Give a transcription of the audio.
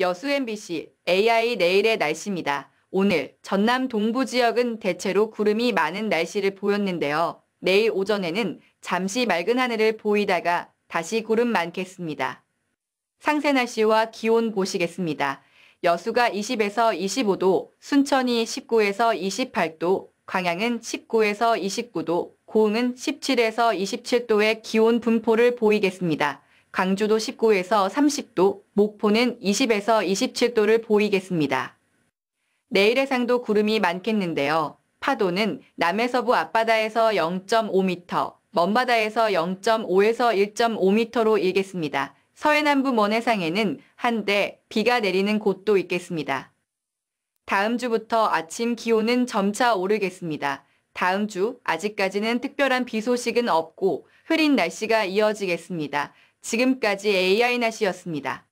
여수 MBC AI 내일의 날씨입니다. 오늘 전남 동부 지역은 대체로 구름이 많은 날씨를 보였는데요. 내일 오전에는 잠시 맑은 하늘을 보이다가 다시 구름 많겠습니다. 상세 날씨와 기온 보시겠습니다. 여수가 20에서 25도, 순천이 19에서 28도, 광양은 19에서 29도, 고흥은 17에서 27도의 기온 분포를 보이겠습니다. 강주도 19에서 30도, 목포는 20에서 27도를 보이겠습니다. 내일 해상도 구름이 많겠는데요. 파도는 남해서부 앞바다에서 0.5m, 먼바다에서 0.5에서 1.5m로 일겠습니다. 서해남부 먼 해상에는 한데 비가 내리는 곳도 있겠습니다. 다음 주부터 아침 기온은 점차 오르겠습니다. 다음 주 아직까지는 특별한 비 소식은 없고 흐린 날씨가 이어지겠습니다. 지금까지 AI 나시였습니다.